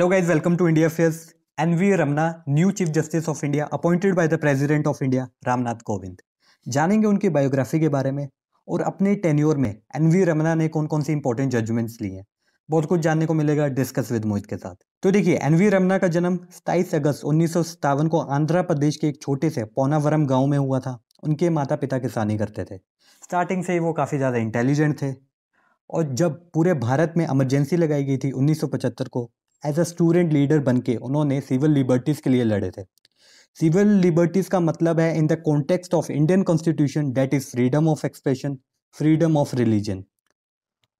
guys welcome to India affairs N V Ramana new chief justice of India appointed by the president of India Ramnath Kovind जानेंगे उनकी biography के बारे में और अपने टेन्योर में एन वी रमना ने कौन कौन से इंपॉर्टेंट जजमेंट्स लिए हैं बहुत कुछ जानने को मिलेगा डिस्कस विद मोहित के साथ तो देखिए एन वी रमना का जन्म सताईस अगस्त उन्नीस को आंध्र प्रदेश के एक छोटे से पौनावरम गाँव में हुआ था उनके माता पिता किसानी करते थे स्टार्टिंग से ही वो काफ़ी ज़्यादा इंटेलिजेंट थे और जब पूरे भारत में एमरजेंसी लगाई गई थी 1975 को एज अ स्टूडेंट लीडर बन के उन्होंने सिविल लिबर्टीज़ के लिए लड़े थे सिविल लिबर्टीज़ का मतलब है in the context of Indian constitution that is freedom of expression freedom of religion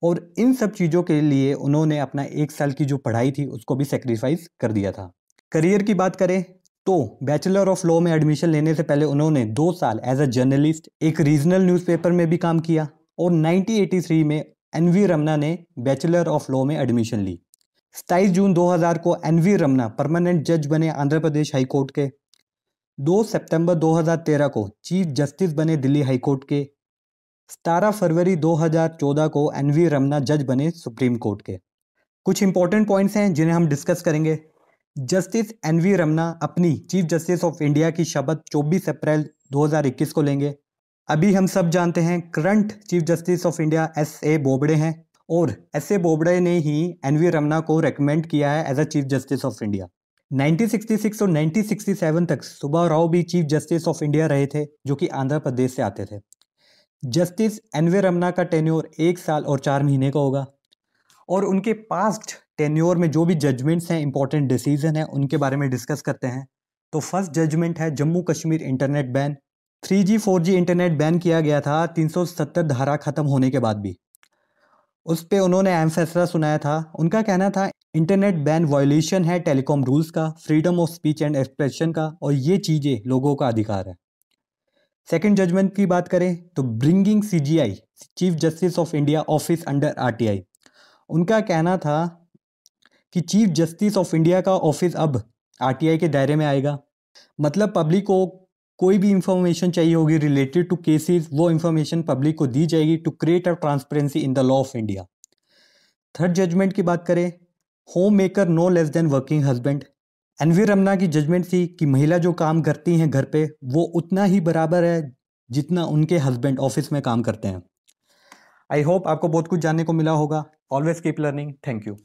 और इन सब चीज़ों के लिए उन्होंने अपना एक साल की जो पढ़ाई थी उसको भी सेक्रीफाइस कर दिया था करियर की बात करें तो बैचलर ऑफ लॉ में एडमिशन लेने से पहले उन्होंने दो साल एज अ जर्नलिस्ट एक रीजनल न्यूज़पेपर में भी काम किया और 1983 में एन वी रमना ने बैचलर ऑफ लॉ में एडमिशन ली सताईस जून 2000 को एन वी रमना परमानेंट जज बने आंध्र प्रदेश हाईकोर्ट के 2 सितंबर 2013 को चीफ जस्टिस बने दिल्ली हाईकोर्ट के सतारह फरवरी 2014 को एन वी रमना जज बने सुप्रीम कोर्ट के कुछ इंपॉर्टेंट पॉइंट्स हैं जिन्हें हम डिस्कस करेंगे जस्टिस एन वी रमना अपनी चीफ जस्टिस ऑफ इंडिया की शपथ 24 अप्रैल 2021 को लेंगे अभी हम सब जानते हैं current chief justice of India S A Bobde हैं और एस ए बोबडे ने ही एन वी रमना को रेकमेंड किया है as a chief justice of India 1966 और 1967 तक सुबह राव भी चीफ जस्टिस ऑफ इंडिया रहे थे जो कि आंध्र प्रदेश से आते थे जस्टिस एन वी रमना का टेन्योर एक साल और चार महीने का होगा और उनके पास्ट टेन्योर में जो भी जजमेंट्स हैं इंपॉर्टेंट डिसीजन है उनके बारे में डिस्कस करते हैं तो फर्स्ट जजमेंट है Jammu Kashmir internet ban 3G 4G internet ban किया गया था 370 धारा खत्म होने के बाद भी उस पर उन्होंने अहम फैसला सुनाया था उनका कहना था इंटरनेट बैन वायोलेशन है टेलीकॉम रूल्स का freedom of speech and expression का और ये चीज़ें लोगों का अधिकार है सेकेंड जजमेंट की बात करें तो bringing C chief justice of India office under R उनका कहना था कि चीफ जस्टिस ऑफ इंडिया का ऑफिस अब आर के दायरे में आएगा मतलब पब्लिक को कोई भी इंफॉर्मेशन चाहिए होगी रिलेटेड टू केसेस वो इंफॉर्मेशन पब्लिक को दी जाएगी to create a transparency in the law of India third judgement की बात करें homemaker no less than working husband N V Ramana की जजमेंट थी कि महिला जो काम करती हैं घर पे वो उतना ही बराबर है जितना उनके हस्बैंड ऑफिस में काम करते हैं आई होप आपको बहुत कुछ जानने को मिला होगा always keep learning thank you